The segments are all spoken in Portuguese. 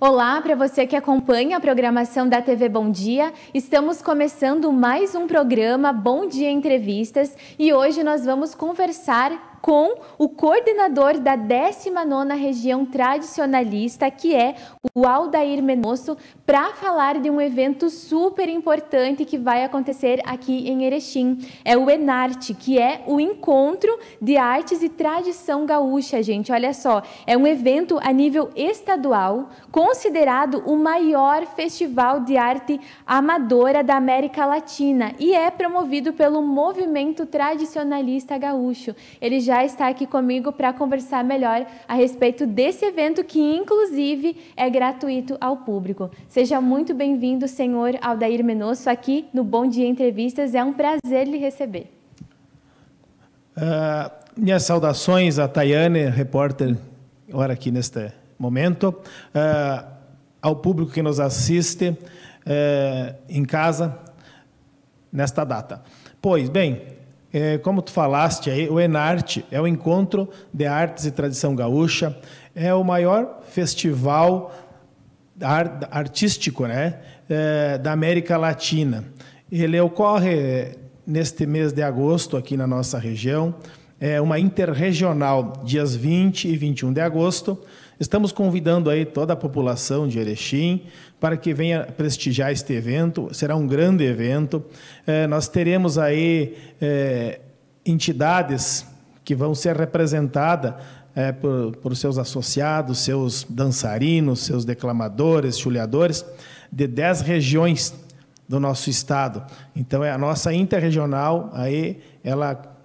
Olá para você que acompanha a programação da TV Bom Dia. Estamos começando mais um programa Bom Dia Entrevistas e hoje nós vamos conversar com o coordenador da 19ª Região Tradicionalista, que é o Aldair Menosso, para falar de um evento super importante que vai acontecer aqui em Erechim. É o Enarte, que é o Encontro de Artes e Tradição Gaúcha, gente. Olha só, é um evento a nível estadual, considerado o maior festival de arte amadora da América Latina e é promovido pelo Movimento Tradicionalista Gaúcho. Ele já está aqui comigo para conversar melhor a respeito desse evento que, inclusive, é gratuito ao público. Seja muito bem-vindo, senhor Aldair Menosso, aqui no Bom Dia Entrevistas. É um prazer lhe receber. Uh, minhas saudações a Tayane, repórter, ora aqui neste momento, uh, ao público que nos assiste uh, em casa nesta data. Pois bem, é, como tu falaste aí, o Enarte é o Encontro de Artes e Tradição Gaúcha, é o maior festival artístico né, é, da América Latina. Ele ocorre neste mês de agosto aqui na nossa região, é uma interregional, dias 20 e 21 de agosto, Estamos convidando aí toda a população de Erechim para que venha prestigiar este evento. Será um grande evento. É, nós teremos aí é, entidades que vão ser representadas é, por, por, seus associados, seus dançarinos, seus declamadores, chuleadores, de dez regiões do nosso estado. Então, é a nossa interregional, aí ela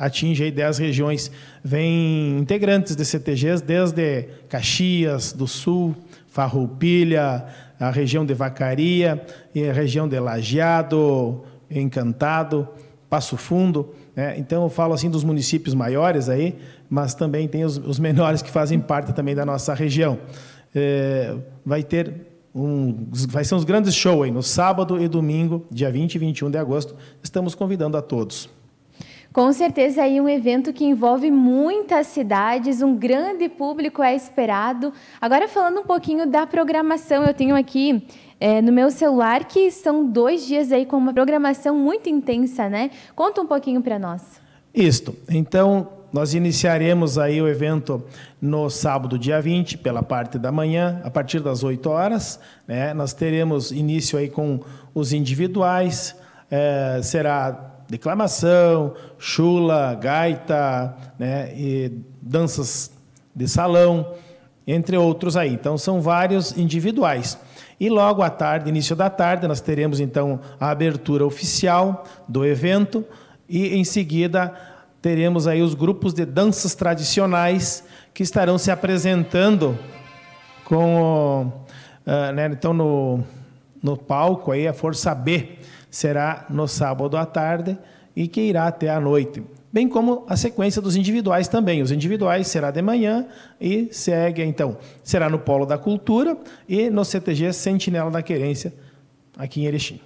atinge aí 10 regiões. Vem integrantes de CTGs desde Caxias do Sul, Farroupilha, a região de Vacaria, e a região de Lajeado, Encantado, Passo Fundo. Né? Então, eu falo assim dos municípios maiores aí, mas também tem os, os menores que fazem parte também da nossa região. É, vai ter um, vai ser uns grandes shows aí no sábado e domingo, dia 20 e 21 de agosto. Estamos convidando a todos. Com certeza é aí um evento que envolve muitas cidades, um grande público é esperado. Agora falando um pouquinho da programação, eu tenho aqui é, no meu celular que são dois dias aí com uma programação muito intensa, né? Conta um pouquinho para nós. Isto. Então, nós iniciaremos aí o evento no sábado, dia 20, pela parte da manhã, a partir das 8 horas. Né? Nós teremos início aí com os individuais, é, será declamação, chula, gaita, né, danças de salão, entre outros aí. Então são vários individuais. E logo à tarde, início da tarde, nós teremos então a abertura oficial do evento e em seguida teremos aí os grupos de danças tradicionais que estarão se apresentando com uh, né, então no, no palco aí a Força B será no sábado à tarde e que irá até à noite. Bem como a sequência dos individuais também. Os individuais será de manhã e segue, então, será no Polo da Cultura e no CTG Sentinela da Querência, aqui em Erechim.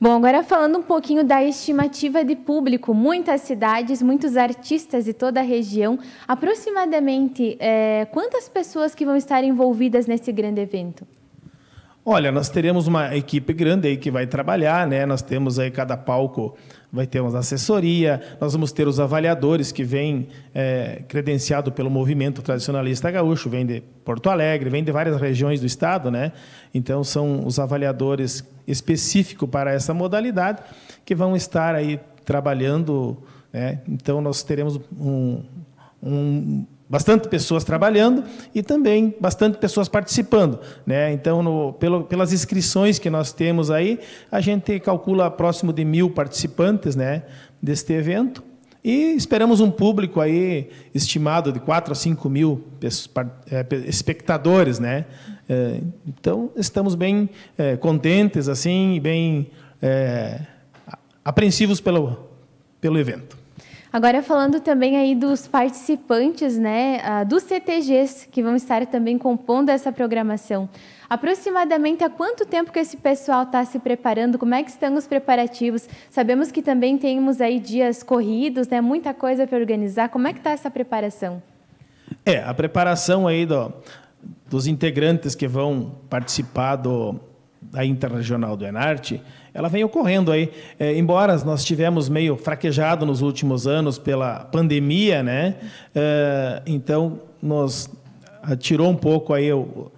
Bom, agora falando um pouquinho da estimativa de público, muitas cidades, muitos artistas e toda a região, aproximadamente é, quantas pessoas que vão estar envolvidas nesse grande evento? Olha, nós teremos uma equipe grande aí que vai trabalhar, né? Nós temos aí cada palco vai ter uma assessoria, nós vamos ter os avaliadores que vêm é, credenciado pelo movimento tradicionalista gaúcho, vem de Porto Alegre, vem de várias regiões do estado, né? Então são os avaliadores específicos para essa modalidade que vão estar aí trabalhando, né? Então nós teremos um, um bastante pessoas trabalhando e também bastante pessoas participando. Né? Então, no, pelo, pelas inscrições que nós temos aí, a gente calcula próximo de mil participantes né, deste evento. E esperamos um público aí estimado de 4 a 5 mil eh, espectadores. Né? Eh, então, estamos bem é, contentes assim, e bem é, apreensivos pelo, pelo evento. Agora falando também aí dos participantes, né, ah, dos CTGs que vão estar também compondo essa programação. Aproximadamente há quanto tempo que esse pessoal está se preparando? Como é que estão os preparativos? Sabemos que também temos aí dias corridos, né, muita coisa para organizar. Como é que está essa preparação? É, a preparação aí do, dos integrantes que vão participar do, da Interregional do Enarte, ela vem ocorrendo aí. É, embora nós tivemos meio fraquejado nos últimos anos pela pandemia, né? É, então, nos tirou um pouco aí o,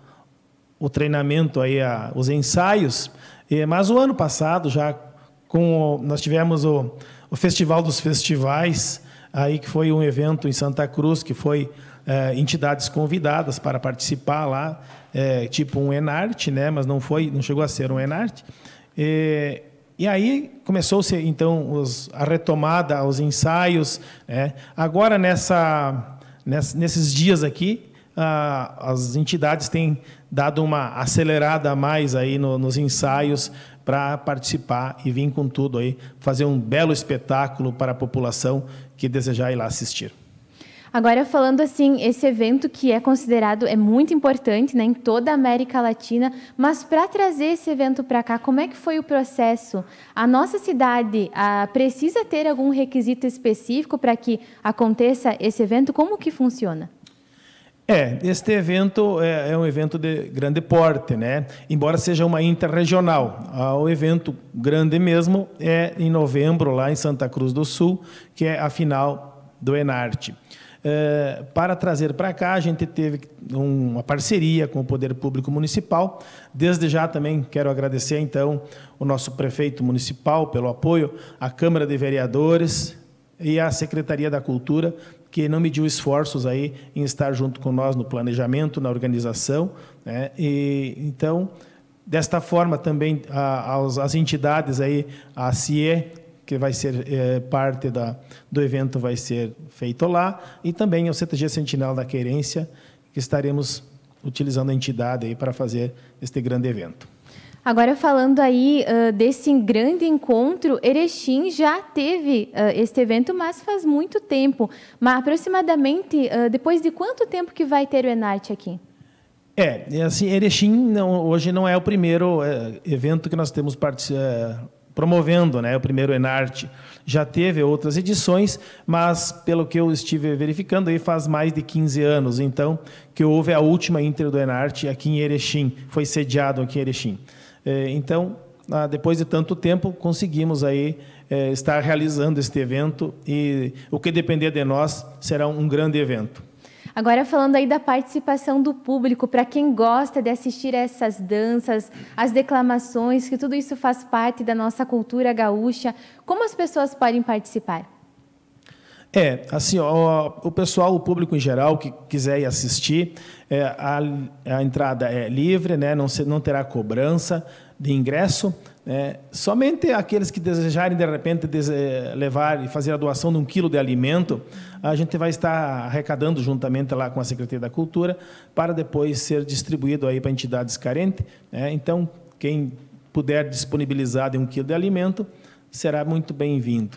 o treinamento, aí a, os ensaios. É, mas o ano passado, já com o, nós tivemos o, o Festival dos Festivais, aí que foi um evento em Santa Cruz, que foi é, entidades convidadas para participar lá, é, tipo um Enarte, né? Mas não foi, não chegou a ser um Enarte. E, e aí começou-se então os, a retomada aos ensaios. Né? Agora nessa, nessa, nesses dias aqui, ah, as entidades têm dado uma acelerada a mais aí no, nos ensaios para participar e vir com tudo aí, fazer um belo espetáculo para a população que desejar ir lá assistir. Agora falando assim, esse evento que é considerado é muito importante, né, em toda a América Latina, mas para trazer esse evento para cá, como é que foi o processo? A nossa cidade a, ah, precisa ter algum requisito específico para que aconteça esse evento? Como que funciona? É, este evento é, é, um evento de grande porte, né? Embora seja uma interregional, ah, o evento grande mesmo é em novembro lá em Santa Cruz do Sul, que é a final do Enarte. É, para trazer para cá, a gente teve uma parceria com o Poder Público Municipal. Desde já também quero agradecer, então, o nosso prefeito municipal pelo apoio, a Câmara de Vereadores e a Secretaria da Cultura que não mediu esforços aí em estar junto com nós no planejamento, na organização. Né? E, então, desta forma também a, aos, as entidades aí, a CIE, que vai ser é, parte da, do evento, vai ser feito lá, e também o CTG Sentinel da Querência, que estaremos utilizando a entidade aí para fazer este grande evento. Agora, falando aí uh, desse grande encontro, Erechim já teve uh, este evento, mas faz muito tempo. Mas aproximadamente, uh, depois de quanto tempo que vai ter o Enarte aqui? É, é, assim, Erechim não, hoje não é o primeiro evento que nós temos promovendo, né? O primeiro Enarte já teve outras edições, mas pelo que eu estive verificando, aí faz mais de 15 anos, então, que houve a última Inter do Enarte aqui em Erechim, foi sediado aqui em Erechim. É, então, ah, depois de tanto tempo, conseguimos aí é, estar realizando este evento e o que depender de nós será um grande evento. Agora falando aí da participação do público, para quem gosta de assistir essas danças, as declamações, que tudo isso faz parte da nossa cultura gaúcha, como as pessoas podem participar? É, assim, ó, o pessoal, o público em geral que quiser ir assistir, é, a, a, entrada é livre, né? não, se, não terá cobrança de ingresso. Né? Somente aqueles que desejarem, de repente, levar e fazer a doação de um quilo de alimento, a gente vai estar arrecadando juntamente lá com a Secretaria da Cultura para depois ser distribuído aí para entidades carentes. Né? Então, quem puder disponibilizar de um quilo de alimento será muito bem-vindo.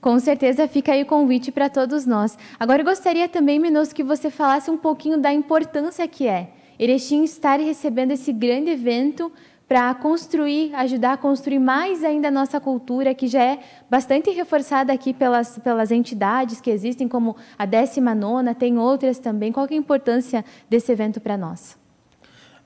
Com certeza fica aí o convite para todos nós. Agora eu gostaria também, Minoso, que você falasse um pouquinho da importância que é Erechim estar recebendo esse grande evento para construir, ajudar a construir mais ainda a nossa cultura, que já é bastante reforçada aqui pelas, pelas entidades que existem, como a 19, tem outras também. Qual é a importância desse evento para nós?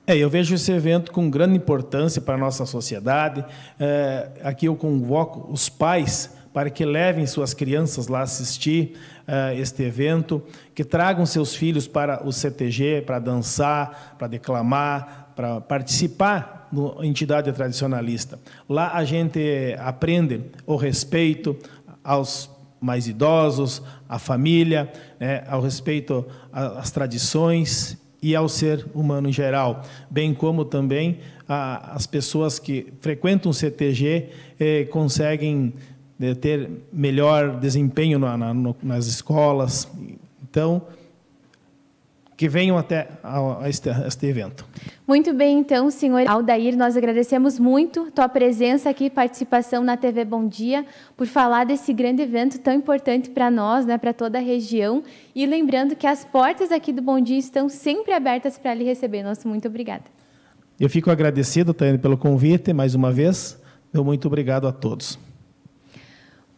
É, eu vejo esse evento com grande importância para a nossa sociedade. É, aqui eu convoco os pais para que levem suas crianças lá assistir uh, este evento, que tragam seus filhos para o CTG, para dançar, para declamar, para participar na entidade tradicionalista. Lá a gente aprende o respeito aos mais idosos, à família, né, ao respeito às tradições e ao ser humano em geral, bem como também a, as pessoas que frequentam o CTG eh, conseguem de né, ter melhor desempenho na, na, no, nas escolas. Então, que venham até a, a, este, a, este, evento. Muito bem, então, senhor Aldair, nós agradecemos muito tua presença aqui, participação na TV Bom Dia, por falar desse grande evento tão importante para nós, né, para toda a região. E lembrando que as portas aqui do Bom Dia estão sempre abertas para lhe receber. Nosso muito obrigada. Eu fico agradecido, Tânia, pelo convite mais uma vez. Meu muito obrigado a todos.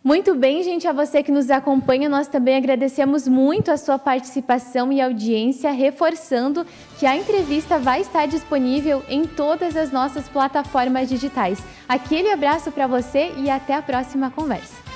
Muito bem, gente, a você que nos acompanha, nós também agradecemos muito a sua participação e audiência, reforçando que a entrevista vai estar disponível em todas as nossas plataformas digitais. Aquele abraço para você e até a próxima conversa.